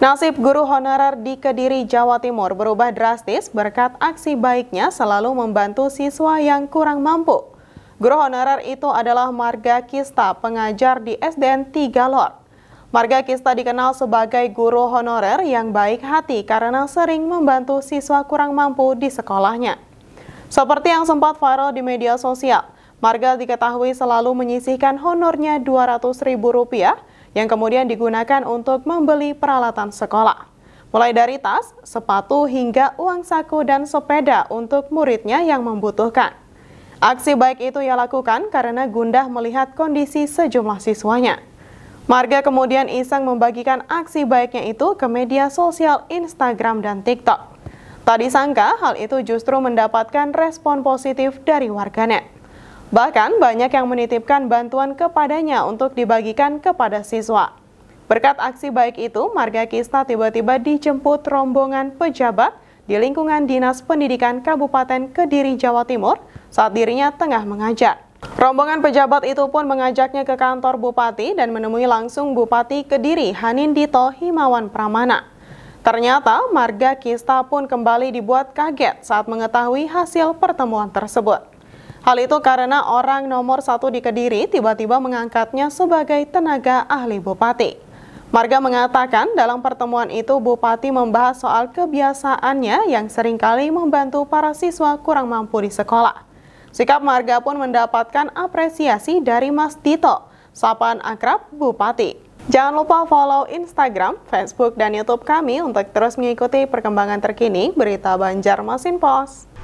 Nasib guru honorer di Kediri, Jawa Timur berubah drastis berkat aksi baiknya selalu membantu siswa yang kurang mampu. Guru honorer itu adalah Marga Kista, pengajar di SDN Tiga Lor. Marga Kista dikenal sebagai guru honorer yang baik hati karena sering membantu siswa kurang mampu di sekolahnya. Seperti yang sempat viral di media sosial, Marga diketahui selalu menyisihkan honornya Rp200.000 yang kemudian digunakan untuk membeli peralatan sekolah. Mulai dari tas, sepatu, hingga uang saku dan sepeda untuk muridnya yang membutuhkan. Aksi baik itu ia lakukan karena Gundah melihat kondisi sejumlah siswanya. Marga kemudian iseng membagikan aksi baiknya itu ke media sosial Instagram dan TikTok. Tadi disangka, hal itu justru mendapatkan respon positif dari warganet. Bahkan banyak yang menitipkan bantuan kepadanya untuk dibagikan kepada siswa. Berkat aksi baik itu, Marga Kista tiba-tiba dijemput rombongan pejabat di lingkungan Dinas Pendidikan Kabupaten Kediri, Jawa Timur saat dirinya tengah mengajar. Rombongan pejabat itu pun mengajaknya ke kantor Bupati dan menemui langsung Bupati Kediri Hanindito Himawan Pramana. Ternyata Marga Kista pun kembali dibuat kaget saat mengetahui hasil pertemuan tersebut. Hal itu karena orang nomor satu di Kediri tiba-tiba mengangkatnya sebagai tenaga ahli bupati. Marga mengatakan dalam pertemuan itu bupati membahas soal kebiasaannya yang seringkali membantu para siswa kurang mampu di sekolah. Sikap Marga pun mendapatkan apresiasi dari Mas Tito, sapaan akrab bupati. Jangan lupa follow Instagram, Facebook, dan Youtube kami untuk terus mengikuti perkembangan terkini berita Banjarmasin Pos.